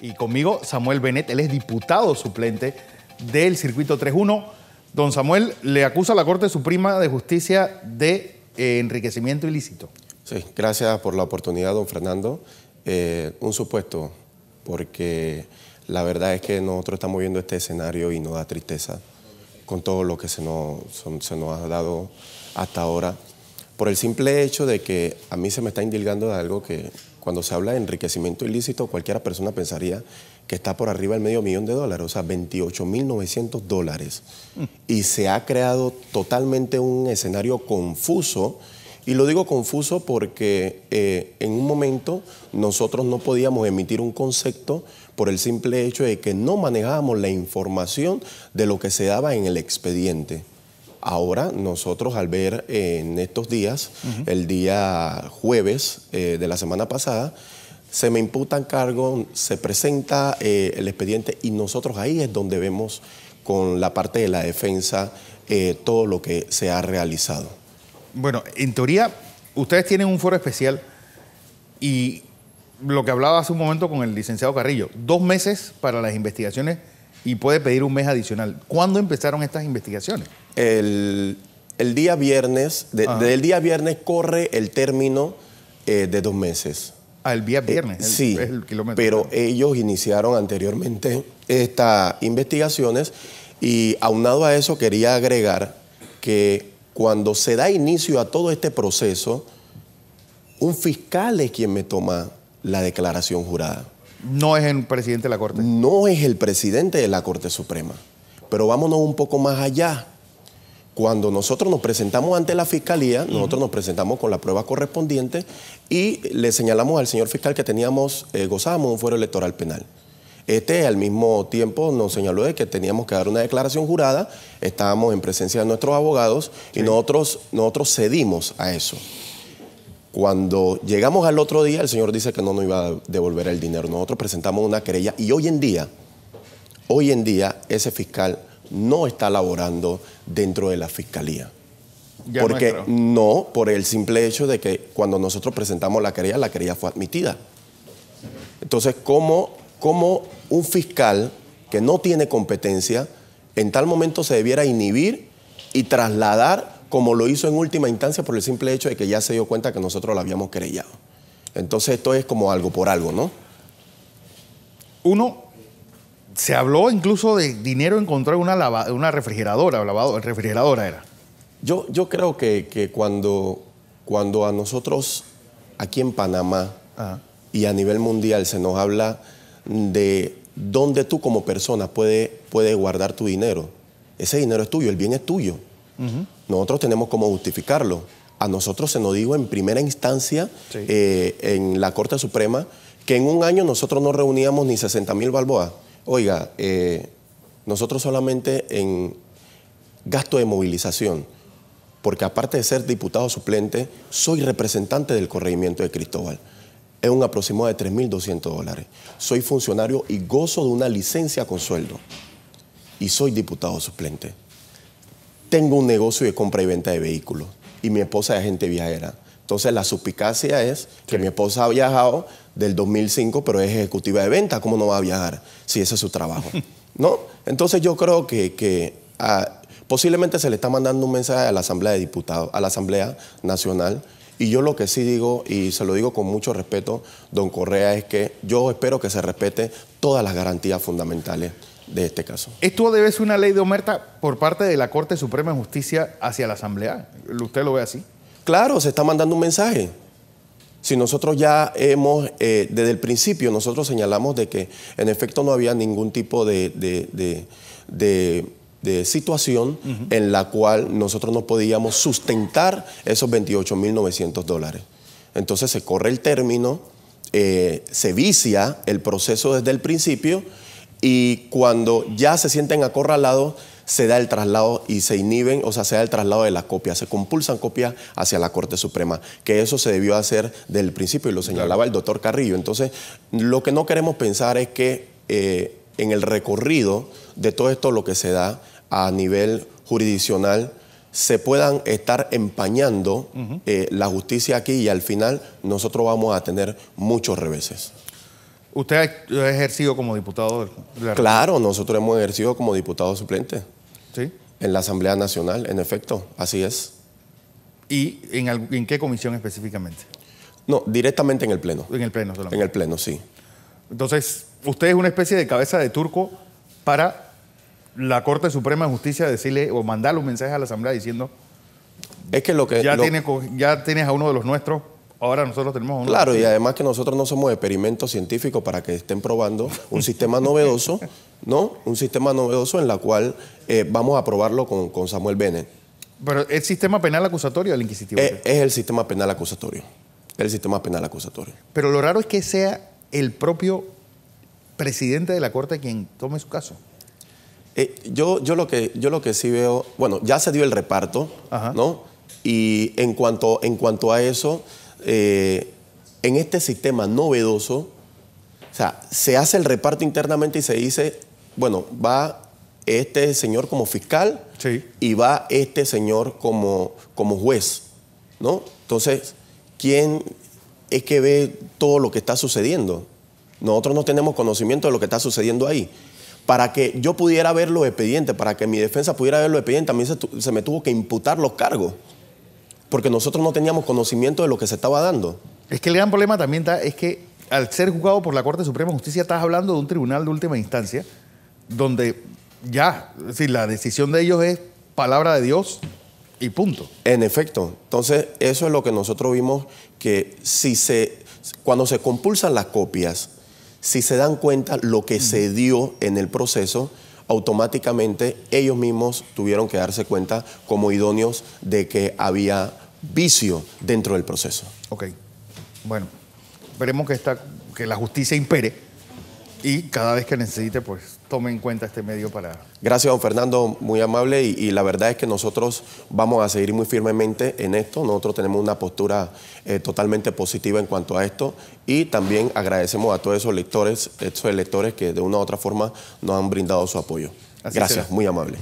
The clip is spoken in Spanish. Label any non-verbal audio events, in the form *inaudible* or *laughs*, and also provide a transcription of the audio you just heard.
Y conmigo Samuel Benet, él es diputado suplente del circuito 31. Don Samuel le acusa a la Corte Suprema de Justicia de eh, enriquecimiento ilícito. Sí, gracias por la oportunidad, don Fernando. Eh, un supuesto, porque la verdad es que nosotros estamos viendo este escenario y nos da tristeza con todo lo que se nos, se nos ha dado hasta ahora, por el simple hecho de que a mí se me está indilgando de algo que cuando se habla de enriquecimiento ilícito, cualquiera persona pensaría que está por arriba del medio millón de dólares, o sea, 28.900 dólares. Y se ha creado totalmente un escenario confuso. Y lo digo confuso porque eh, en un momento nosotros no podíamos emitir un concepto por el simple hecho de que no manejábamos la información de lo que se daba en el expediente. Ahora nosotros al ver eh, en estos días, el día jueves eh, de la semana pasada, se me imputan cargo, se presenta eh, el expediente y nosotros ahí es donde vemos con la parte de la defensa todo lo que se ha realizado. Bueno, en teoría, ustedes tienen un foro especial y lo que hablaba hace un momento con el licenciado Carrillo, dos meses para las investigaciones y puede pedir un mes adicional. ¿Cuándo empezaron estas investigaciones? El, día viernes, desde ah. el día viernes corre el término eh, de dos meses. Ah, el día viernes. Eh, sí, pero ellos iniciaron anteriormente estas investigaciones y aunado a eso quería agregar que cuando se da inicio a todo este proceso, un fiscal es quien me toma la declaración jurada. No es el presidente de la Corte. No es el presidente de la Corte Suprema. Pero vámonos un poco más allá. Cuando nosotros nos presentamos ante la fiscalía, nosotros nos presentamos con la prueba correspondiente y le señalamos al señor fiscal que teníamos, eh, gozamos un fuero electoral penal. Este al mismo tiempo nos señaló de que teníamos que dar una declaración jurada, estábamos en presencia de nuestros abogados y nosotros, nosotros cedimos a eso. Cuando llegamos al otro día, el señor dice que no nos iba a devolver el dinero. Nosotros presentamos una querella y hoy en día, hoy en día ese fiscal no está laborando dentro de la fiscalía. porque no, por el simple hecho de que cuando nosotros presentamos la querella, la querella fue admitida. Entonces, ¿cómo, cómo un fiscal que no tiene competencia en tal momento se debiera inhibir y trasladar como lo hizo en última instancia por el simple hecho de que ya se dio cuenta que nosotros lo habíamos querellado. Entonces esto es como algo por algo, ¿no? Uno, se habló incluso de dinero encontró en una, lava, una refrigeradora, lavado, refrigeradora era. Yo, yo creo que, cuando, cuando a nosotros aquí en Panamá y a nivel mundial se nos habla de dónde tú como persona puedes puede guardar tu dinero, ese dinero es tuyo, el bien es tuyo. Nosotros tenemos como justificarlo. A nosotros se nos dijo en primera instancia, eh, en la Corte Suprema, que en un año nosotros no reuníamos ni 60 mil balboas. Oiga, eh, nosotros solamente en gasto de movilización, porque aparte de ser diputado suplente, soy representante del corregimiento de Cristóbal. Es un aproximado de 3.200 dólares. Soy funcionario y gozo de una licencia con sueldo. Y soy diputado suplente tengo un negocio de compra y venta de vehículos y mi esposa es agente viajera. Entonces la suspicacia es que mi esposa ha viajado del 2005, pero es ejecutiva de venta, ¿cómo no va a viajar si ese es su trabajo? *laughs* ¿No? Entonces yo creo que, ah, posiblemente se le está mandando un mensaje a la Asamblea de Diputados, a la Asamblea Nacional. Y yo lo que sí digo, y se lo digo con mucho respeto, don Correa, es que yo espero que se respete todas las garantías fundamentales de este caso. ¿Esto debe ser una ley de omerta por parte de la Corte Suprema de Justicia hacia la Asamblea? ¿Usted lo ve así? Claro, se está mandando un mensaje. Si nosotros ya hemos, eh, desde el principio, nosotros señalamos de que en efecto no había ningún tipo de, situación en la cual nosotros no podíamos sustentar esos 28.900 dólares. Entonces se corre el término, eh, se vicia el proceso desde el principio y cuando ya se sienten acorralados, se da el traslado y se inhiben, o sea, se da el traslado de la copia, se compulsan copias hacia la Corte Suprema, que eso se debió hacer desde el principio y lo señalaba el doctor Carrillo. Entonces, lo que no queremos pensar es que eh, en el recorrido de todo esto lo que se da a nivel jurisdiccional, se puedan estar empañando eh, la justicia aquí y al final nosotros vamos a tener muchos reveses. ¿Usted ha ejercido como diputado? claro, nosotros hemos ejercido como diputado suplente. ¿Sí? En la Asamblea Nacional, en efecto, así es. ¿Y en, qué comisión específicamente? No, directamente en el Pleno. En el Pleno solamente. En el Pleno, sí. Entonces, usted es una especie de cabeza de turco para la Corte Suprema de Justicia decirle o mandarle un mensaje a la Asamblea diciendo... Es que lo que... Ya, ya tienes a uno de los nuestros Ahora nosotros tenemos un... Claro, y además que nosotros no somos experimentos científicos para que estén probando un sistema *laughs* novedoso, ¿no? Un sistema novedoso en la cual eh, vamos a probarlo con, con Samuel Bennett. ¿Pero ¿el sistema penal acusatorio o el inquisitivo? Eh, es, el sistema penal acusatorio. Es El sistema penal acusatorio. Pero lo raro es que sea el propio presidente de la Corte quien tome su caso. Eh, yo, yo, lo que, yo lo que sí veo, bueno, ya se dio el reparto, ¿no? Y en cuanto, en cuanto a eso, eh, en este sistema novedoso, o sea, se hace el reparto internamente y se dice, bueno, va este señor como fiscal y va este señor como, como juez, ¿no? Entonces, ¿quién es que ve todo lo que está sucediendo? Nosotros no tenemos conocimiento de lo que está sucediendo ahí. Para que yo pudiera ver los expedientes, para que mi defensa pudiera ver los expedientes, a mí se me tuvo que imputar los cargos porque nosotros no teníamos conocimiento de lo que se estaba dando. Es que el gran problema también es que al ser juzgado por la Corte Suprema de Justicia estás hablando de un tribunal de última instancia donde ya, si la decisión de ellos es palabra de Dios y punto. En efecto, entonces eso es lo que nosotros vimos que si se cuando se compulsan las copias, si se dan cuenta lo que se dio en el proceso, automáticamente ellos mismos tuvieron que darse cuenta como idóneos de que había vicio dentro del proceso. Ok, bueno, veremos que, que la justicia impere y cada vez que necesite, pues tome en cuenta este medio para... Gracias, don Fernando, muy amable y, la verdad es que nosotros vamos a seguir muy firmemente en esto. Nosotros tenemos una postura eh, totalmente positiva en cuanto a esto y también agradecemos a todos esos lectores, esos electores que de una u otra forma nos han brindado su apoyo. Gracias, muy amable.